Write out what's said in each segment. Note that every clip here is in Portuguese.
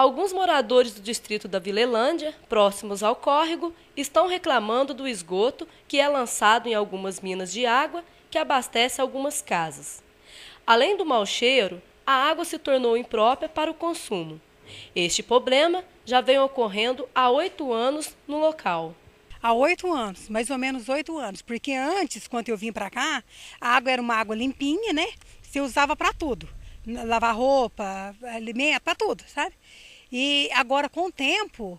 Alguns moradores do distrito da Vilelândia, próximos ao córrego, estão reclamando do esgoto que é lançado em algumas minas de água que abastece algumas casas. Além do mau cheiro, a água se tornou imprópria para o consumo. Este problema já vem ocorrendo há oito anos no local. Há oito anos, mais ou menos oito anos, porque antes, quando eu vim para cá, a água era uma água limpinha, né? Você usava para tudo, lavar roupa, alimento, para tudo, sabe? E agora, com o tempo,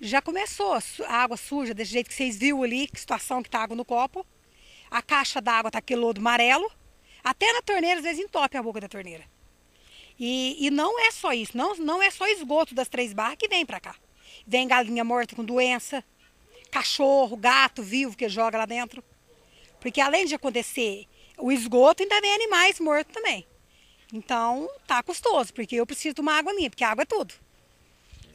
já começou a água suja, desse jeito que vocês viram ali, que situação que tá água no copo. A caixa d'água tá aquele lodo amarelo. Até na torneira, às vezes entope a boca da torneira. E, e não é só isso, não, não é só esgoto das três barras que vem para cá. Vem galinha morta com doença, cachorro, gato vivo que joga lá dentro. Porque além de acontecer o esgoto, ainda vem animais mortos também. Então tá custoso, porque eu preciso de uma água limpa, porque água é tudo.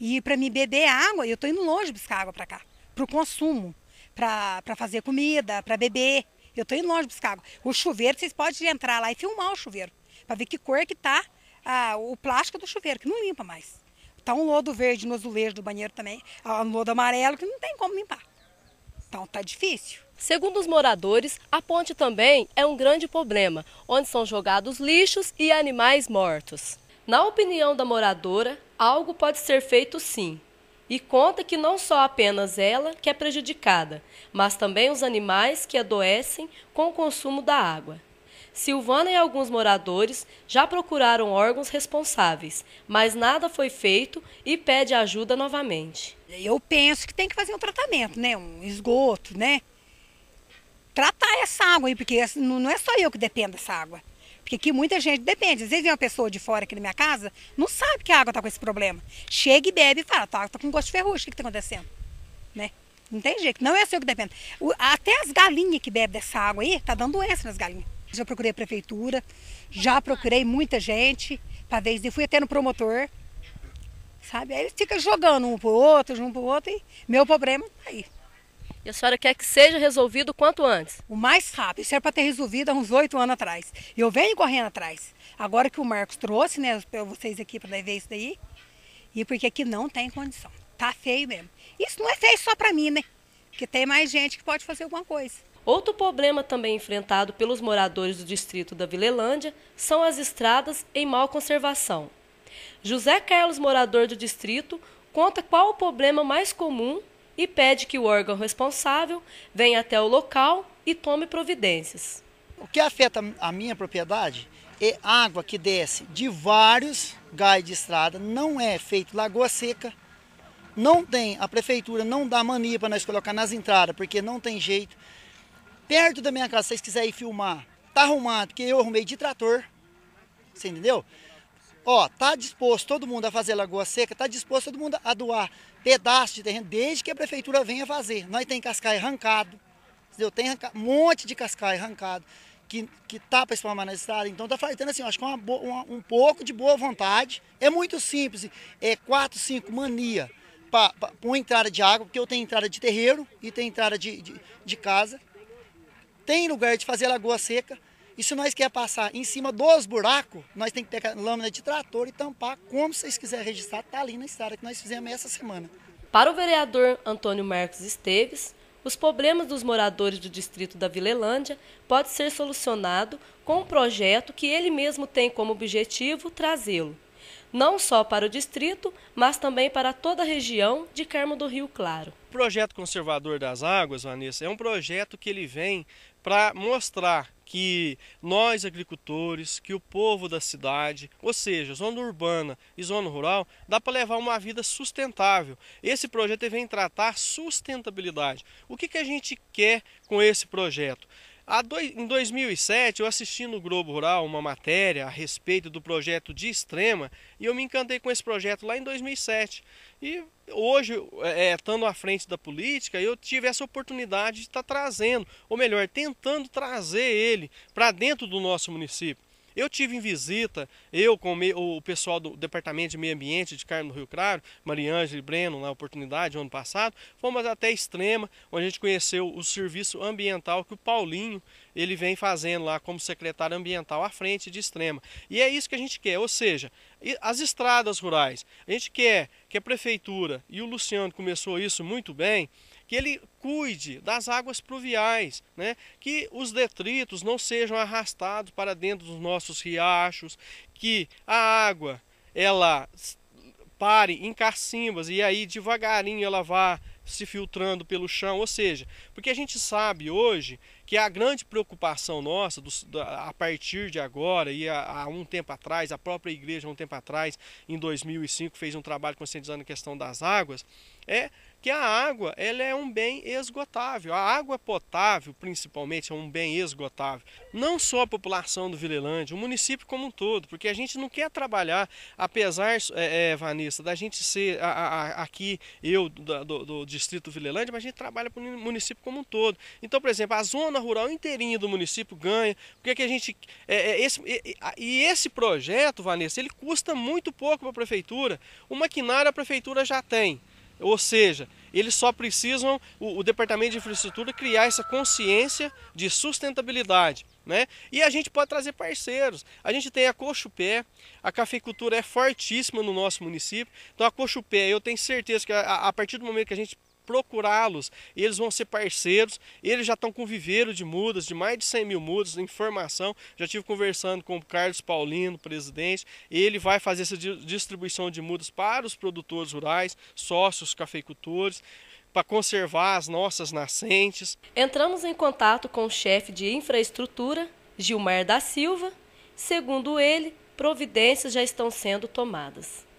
E para me beber água, eu estou indo longe buscar água para cá, para o consumo, para fazer comida, para beber. Eu estou indo longe buscar água. O chuveiro, vocês podem entrar lá e filmar o chuveiro, para ver que cor que está ah, o plástico do chuveiro, que não limpa mais. Está um lodo verde no azulejo do banheiro também, um lodo amarelo que não tem como limpar. Então tá difícil. Segundo os moradores, a ponte também é um grande problema, onde são jogados lixos e animais mortos. Na opinião da moradora, algo pode ser feito sim. E conta que não só apenas ela que é prejudicada, mas também os animais que adoecem com o consumo da água. Silvana e alguns moradores já procuraram órgãos responsáveis, mas nada foi feito e pede ajuda novamente. Eu penso que tem que fazer um tratamento, né? Um esgoto, né? Tratar essa água aí, porque não é só eu que dependo dessa água. Que aqui muita gente, depende, às vezes vem uma pessoa de fora aqui na minha casa, não sabe que a água tá com esse problema. Chega e bebe e fala, tá, tá com gosto de ferrugem, o que, que tá acontecendo? Né? Não tem jeito, não é seu que depende. O, até as galinhas que bebem dessa água aí, tá dando doença nas galinhas. Já procurei a prefeitura, já procurei muita gente, para ver isso. Fui até no promotor, sabe? Aí fica jogando um pro outro, um pro outro, e meu problema tá aí. E a senhora quer que seja resolvido o quanto antes? O mais rápido. Isso era para ter resolvido há uns oito anos atrás. E eu venho correndo atrás. Agora que o Marcos trouxe, né, para vocês aqui para ver isso daí. E porque aqui não tem condição. Tá feio mesmo. Isso não é feio só para mim, né? Porque tem mais gente que pode fazer alguma coisa. Outro problema também enfrentado pelos moradores do distrito da Vilelândia são as estradas em mau conservação. José Carlos, morador do distrito, conta qual o problema mais comum e pede que o órgão responsável venha até o local e tome providências. O que afeta a minha propriedade é água que desce de vários gás de estrada, não é feito lagoa seca, não tem, a prefeitura não dá mania para nós colocar nas entradas, porque não tem jeito. Perto da minha casa, se vocês quiserem ir filmar, tá arrumado, porque eu arrumei de trator, você entendeu? Ó, tá disposto todo mundo a fazer lagoa seca, tá disposto todo mundo a doar pedaço de terreno, desde que a prefeitura venha fazer. Nós tem cascaio arrancado, entendeu? Tem um monte de cascaio arrancado que, que tá para espalmar na estrada. Então tá faltando assim, acho que é uma, uma, um pouco de boa vontade. É muito simples, é 4, 5, mania para uma entrada de água, porque eu tenho entrada de terreiro e tem entrada de, de, de casa. Tem lugar de fazer lagoa seca, e se nós quer passar em cima dos buracos, nós tem que pegar lâmina de trator e tampar. Como vocês quiserem registrar, está ali na estrada que nós fizemos essa semana. Para o vereador Antônio Marcos Esteves, os problemas dos moradores do distrito da Vilelândia pode ser solucionado com um projeto que ele mesmo tem como objetivo trazê-lo não só para o distrito, mas também para toda a região de Carmo do Rio Claro. O projeto conservador das águas, Vanessa, é um projeto que ele vem para mostrar que nós agricultores, que o povo da cidade, ou seja, zona urbana e zona rural, dá para levar uma vida sustentável. Esse projeto vem tratar sustentabilidade. O que, que a gente quer com esse projeto? Dois, em 2007, eu assisti no Globo Rural uma matéria a respeito do projeto de extrema e eu me encantei com esse projeto lá em 2007. E hoje, é, é, estando à frente da política, eu tive essa oportunidade de estar trazendo, ou melhor, tentando trazer ele para dentro do nosso município. Eu tive em visita, eu com o pessoal do Departamento de Meio Ambiente de Carmo do Rio Claro, Mariângela e Breno, na oportunidade, ano passado, fomos até Extrema, onde a gente conheceu o serviço ambiental que o Paulinho ele vem fazendo lá como secretário ambiental à frente de Extrema. E é isso que a gente quer, ou seja, as estradas rurais. A gente quer que a prefeitura, e o Luciano começou isso muito bem, que ele cuide das águas pluviais, né? que os detritos não sejam arrastados para dentro dos nossos riachos, que a água ela pare em cacimbas e aí devagarinho ela vá se filtrando pelo chão, ou seja, porque a gente sabe hoje que a grande preocupação nossa do, da, a partir de agora e há, um tempo atrás, a própria igreja um tempo atrás, em 2005 fez um trabalho conscientizando a questão das águas, é que a água ela é um bem esgotável. A água potável, principalmente, é um bem esgotável. Não só a população do Vilelândia, o município como um todo, porque a gente não quer trabalhar, apesar, é, é, Vanessa, da gente ser a, a, aqui, eu do, do, do distrito Vilelândia, mas a gente trabalha para o município como um todo. Então, por exemplo, a zona rural inteirinha do município ganha, porque que a gente... É, é esse, e esse projeto, Vanessa, ele custa muito pouco para a prefeitura. O maquinário a prefeitura já tem. Ou seja, eles só precisam, o, o, Departamento de Infraestrutura, criar essa consciência de sustentabilidade. Né? E a gente pode trazer parceiros. A gente tem a Cochupé, a cafeicultura é fortíssima no nosso município. Então a Cochupé, eu tenho certeza que a, a partir do momento que a gente procurá-los. Eles vão ser parceiros, eles já estão com viveiro de mudas, de mais de 100 mil mudas, informação. Já tive conversando com o Carlos Paulino, presidente, ele vai fazer essa distribuição de mudas para os produtores rurais, sócios, cafeicultores para conservar as nossas nascentes. Entramos em contato com o chefe de infraestrutura, Gilmar da Silva. Segundo ele, providências já estão sendo tomadas.